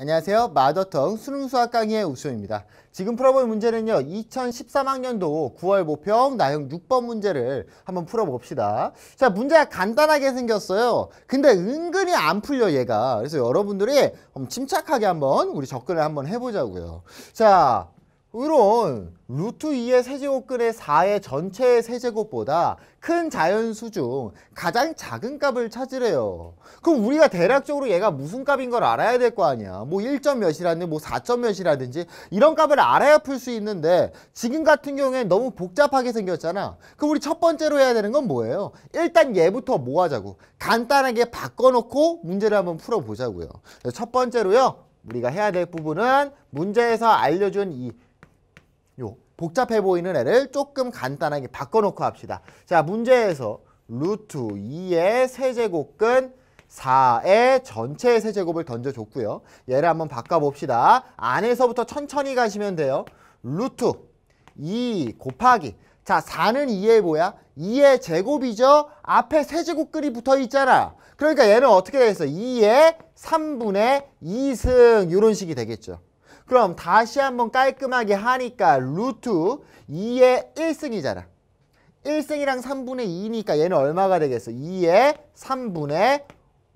안녕하세요. 마더텅 수능 수학 강의의 우수입니다. 지금 풀어볼 문제는요. 2013학년도 9월 모평 나형 6번 문제를 한번 풀어봅시다. 자, 문제가 간단하게 생겼어요. 근데 은근히 안 풀려 얘가. 그래서 여러분들이 침착하게 한번 우리 접근을 한번 해보자고요. 자, 물론 루트 2의 세제곱근의 4의 전체 세제곱보다 큰 자연수 중 가장 작은 값을 찾으래요. 그럼 우리가 대략적으로 얘가 무슨 값인 걸 알아야 될 거 아니야. 뭐 1점 몇이라든지 뭐 4점 몇이라든지 이런 값을 알아야 풀 수 있는데 지금 같은 경우엔 너무 복잡하게 생겼잖아. 그럼 우리 첫 번째로 해야 되는 건 뭐예요? 일단 얘부터 뭐 하자고. 간단하게 바꿔놓고 문제를 한번 풀어보자고요. 첫 번째로요. 우리가 해야 될 부분은 문제에서 알려준 이요 복잡해 보이는 애를 조금 간단하게 바꿔놓고 합시다. 자 문제에서 루트 2의 세제곱근 4의 전체 세제곱을 던져줬고요. 얘를 한번 바꿔봅시다. 안에서부터 천천히 가시면 돼요. 루트 2 곱하기 자 4는 2의 뭐야? 2의 제곱이죠? 앞에 세제곱글이 붙어 있잖아. 그러니까 얘는 어떻게 되겠어? 2의 3분의 2승 이런 식이 되겠죠. 그럼 다시 한번 깔끔하게 하니까 루트 2의 1승이잖아. 1승이랑 3분의 2니까 얘는 얼마가 되겠어? 2의 3분의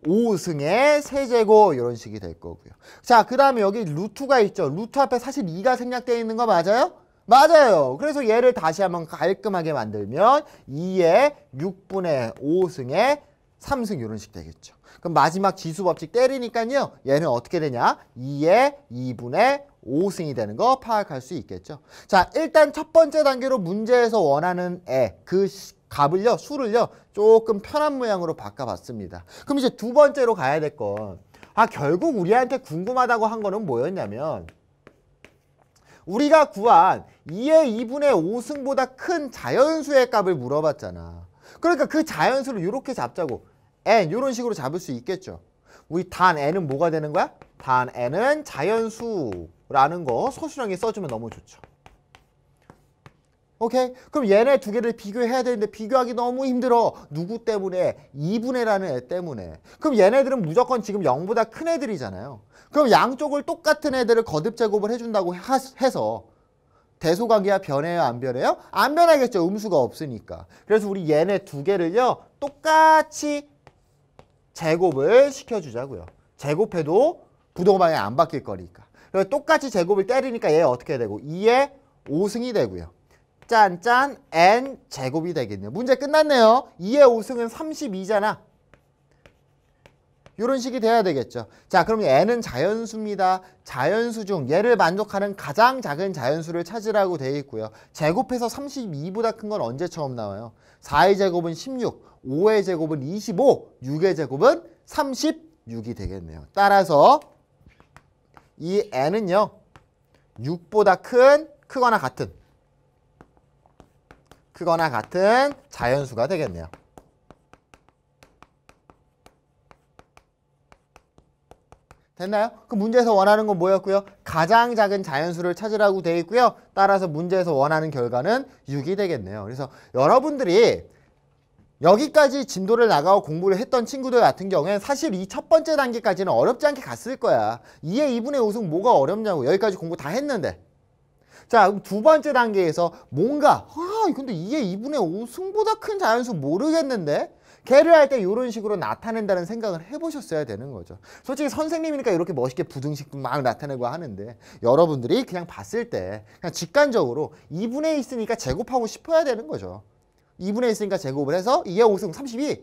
5승의 세제곱 이런 식이 될 거고요. 자, 그 다음에 여기 루트가 있죠. 루트 앞에 사실 2가 생략되어 있는 거 맞아요? 맞아요. 그래서 얘를 다시 한번 깔끔하게 만들면 2의 6분의 5승의 3승 이런 식 되겠죠. 그럼 마지막 지수법칙 때리니까요. 얘는 어떻게 되냐? 2의 2분의 5승이 되는 거 파악할 수 있겠죠. 자, 일단 첫 번째 단계로 문제에서 원하는 애, 그 값을요, 수를요, 조금 편한 모양으로 바꿔봤습니다. 그럼 이제 두 번째로 가야 될 건, 아, 결국 우리한테 궁금하다고 한 거는 뭐였냐면, 우리가 구한 2의 2분의 5승보다 큰 자연수의 값을 물어봤잖아. 그러니까 그 자연수를 이렇게 잡자고. n 이런 식으로 잡을 수 있겠죠. 우리 단 n은 뭐가 되는 거야? 단 n은 자연수라는 거 서술형에 써주면 너무 좋죠. 오케이? 그럼 얘네 두 개를 비교해야 되는데 비교하기 너무 힘들어. 누구 때문에? 2분의 라는 애 때문에. 그럼 얘네들은 무조건 지금 0보다 큰 애들이잖아요. 그럼 양쪽을 똑같은 애들을 거듭 제곱을 해준다고 하, 해서 대소각이야 변해요? 안 변해요? 안 변하겠죠. 음수가 없으니까. 그래서 우리 얘네 두 개를요. 똑같이 제곱을 시켜주자고요. 제곱해도 부동 방향이 안 바뀔 거니까. 그래서 똑같이 제곱을 때리니까 얘 어떻게 되고 2의 5승이 되고요. 짠짠 n 제곱이 되겠네요. 문제 끝났네요. 2의 5승은 32잖아. 이런 식이 돼야 되겠죠. 자, 그럼 n은 자연수입니다. 자연수 중 얘를 만족하는 가장 작은 자연수를 찾으라고 되어 있고요. 제곱해서 32보다 큰 건 언제 처음 나와요? 4의 제곱은 16. 5의 제곱은 25, 6의 제곱은 36이 되겠네요. 따라서 이 n은요. 6보다 큰, 크거나 같은 크거나 같은 자연수가 되겠네요. 됐나요? 그 문제에서 원하는 건 뭐였고요? 가장 작은 자연수를 찾으라고 돼 있고요. 따라서 문제에서 원하는 결과는 6이 되겠네요. 그래서 여러분들이 여기까지 진도를 나가고 공부를 했던 친구들 같은 경우에는 사실 이 첫 번째 단계까지는 어렵지 않게 갔을 거야. 이에 2분의 우승 뭐가 어렵냐고. 여기까지 공부 다 했는데. 자, 그럼 두 번째 단계에서 뭔가 아, 근데 이에 2분의 우승보다큰 자연수 모르겠는데? 개를 할 때 이런 식으로 나타낸다는 생각을 해보셨어야 되는 거죠. 솔직히 선생님이니까 이렇게 멋있게 부등식 도막 나타내고 하는데 여러분들이 그냥 봤을 때 그냥 직관적으로 2분의 있으니까 제곱하고 싶어야 되는 거죠. 2분의 1쓰니까 제곱을 해서 2의 5승 32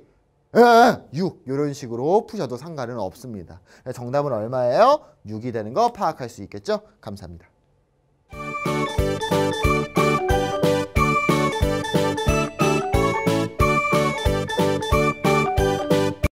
6 이런 식으로 푸셔도 상관은 없습니다. 정답은 얼마예요? 6이 되는 거 파악할 수 있겠죠? 감사합니다.